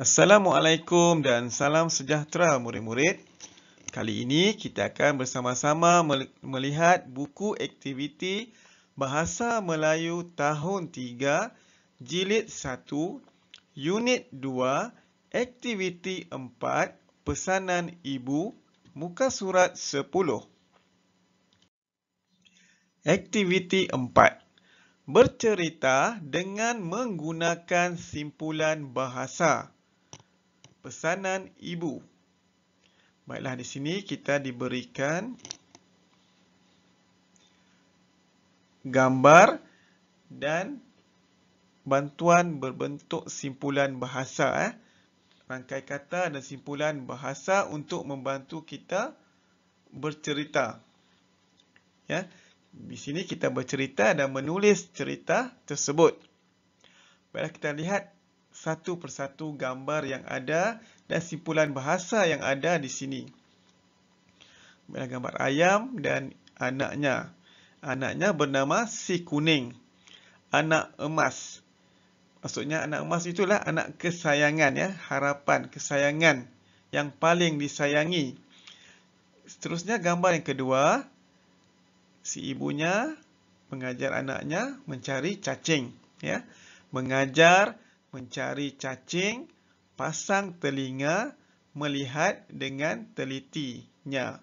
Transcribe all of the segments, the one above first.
Assalamualaikum dan salam sejahtera murid-murid. Kali ini kita akan bersama-sama melihat buku aktiviti Bahasa Melayu tahun 3 jilid 1 unit 2 aktiviti 4 pesanan ibu muka surat 10. Aktiviti 4 Bercerita dengan menggunakan simpulan bahasa pesanan ibu. Baiklah, di sini kita diberikan gambar dan bantuan berbentuk simpulan bahasa. Eh. Rangkai kata dan simpulan bahasa untuk membantu kita bercerita. Ya. Di sini kita bercerita dan menulis cerita tersebut. Baiklah, kita lihat satu persatu gambar yang ada dan simpulan bahasa yang ada di sini. Ada gambar ayam dan anaknya. Anaknya bernama si kuning. Anak emas. Maksudnya anak emas itulah anak kesayangan ya, harapan, kesayangan yang paling disayangi. Seterusnya gambar yang kedua, si ibunya mengajar anaknya mencari cacing ya. Mengajar mencari cacing, pasang telinga, melihat dengan telitinya.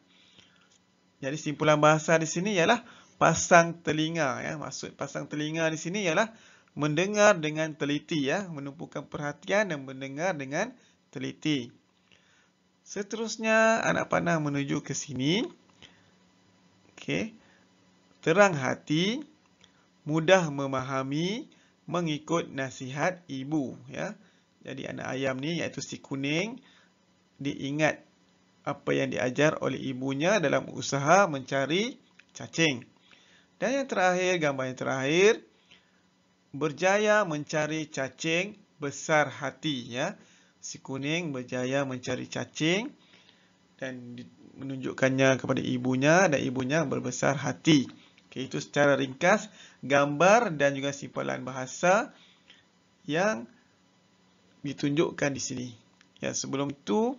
Jadi simpulan bahasa di sini ialah pasang telinga. Ya. Maksud pasang telinga di sini ialah mendengar dengan teliti. ya, Menumpukan perhatian dan mendengar dengan teliti. Seterusnya, anak panah menuju ke sini. Okay. Terang hati, mudah memahami, memahami mengikut nasihat ibu ya. Jadi anak ayam ni iaitu si kuning diingat apa yang diajar oleh ibunya dalam usaha mencari cacing. Dan yang terakhir, gambar yang terakhir berjaya mencari cacing besar hati ya. Si kuning berjaya mencari cacing dan menunjukkannya kepada ibunya dan ibunya berbesar hati. Okay, itu secara ringkas gambar dan juga simpulan bahasa yang ditunjukkan di sini. Ya, sebelum tu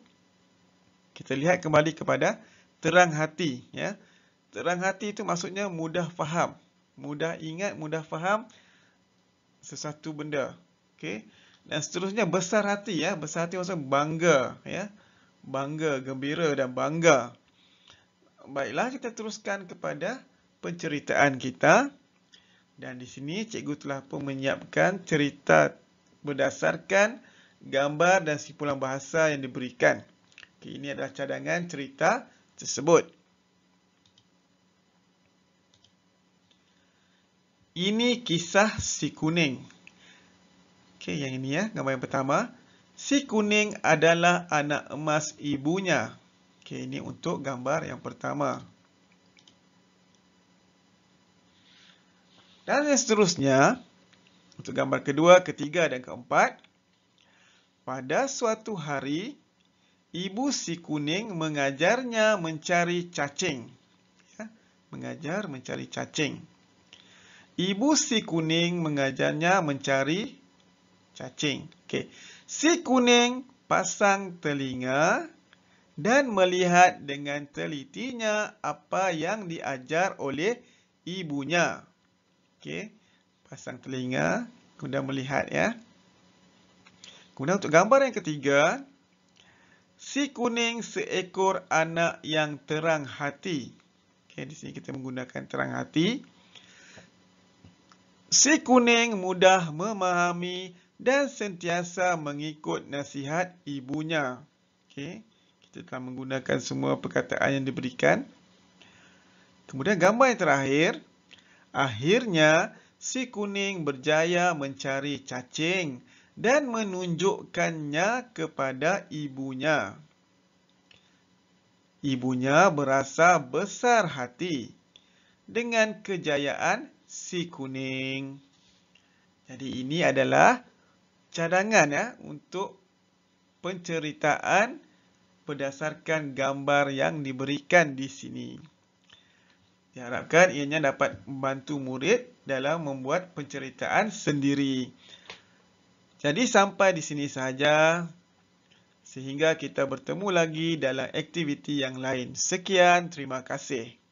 kita lihat kembali kepada terang hati. Ya, terang hati itu maksudnya mudah faham, mudah ingat, mudah faham sesuatu benda. Okay, dan seterusnya besar hati. Ya, besar hati maksudnya bangga. Ya, bangga, gembira dan bangga. Baiklah kita teruskan kepada penceritaan kita. Dan di sini cikgu telah pun menyiapkan cerita berdasarkan gambar dan simpulan bahasa yang diberikan. Okay, ini adalah cadangan cerita tersebut. Ini kisah si kuning. Okey, yang ini ya, gambar yang pertama. Si kuning adalah anak emas ibunya. Okey, ini untuk gambar yang pertama. Dan seterusnya, untuk gambar kedua, ketiga dan keempat, pada suatu hari, ibu si kuning mengajarnya mencari cacing. Ya, mengajar mencari cacing. Ibu si kuning mengajarnya mencari cacing. Okay. Si kuning pasang telinga dan melihat dengan telitinya apa yang diajar oleh ibunya. Okey, pasang telinga, kemudian melihat ya. Kemudian untuk gambar yang ketiga, si kuning seekor anak yang terang hati. Okey, di sini kita menggunakan terang hati. Si kuning mudah memahami dan sentiasa mengikut nasihat ibunya. Okey, kita telah menggunakan semua perkataan yang diberikan. Kemudian gambar yang terakhir, Akhirnya, si kuning berjaya mencari cacing dan menunjukkannya kepada ibunya. Ibunya berasa besar hati dengan kejayaan si kuning. Jadi ini adalah cadangan ya untuk penceritaan berdasarkan gambar yang diberikan di sini. Diharapkan ianya dapat membantu murid dalam membuat penceritaan sendiri. Jadi sampai di sini sahaja sehingga kita bertemu lagi dalam aktiviti yang lain. Sekian, terima kasih.